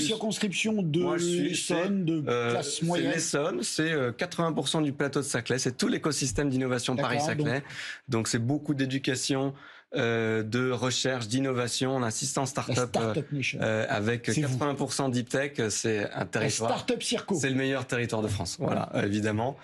plus... circonscription de de euh, classe moyenne L'Essonne, c'est 80% euh, du plateau de Saclay, c'est tout l'écosystème d'innovation Paris-Saclay. Donc c'est beaucoup d'éducation, euh, de recherche, d'innovation. On startup, 600 start avec 80% deep tech. C'est un territoire. C'est le meilleur territoire de France. Voilà, évidemment.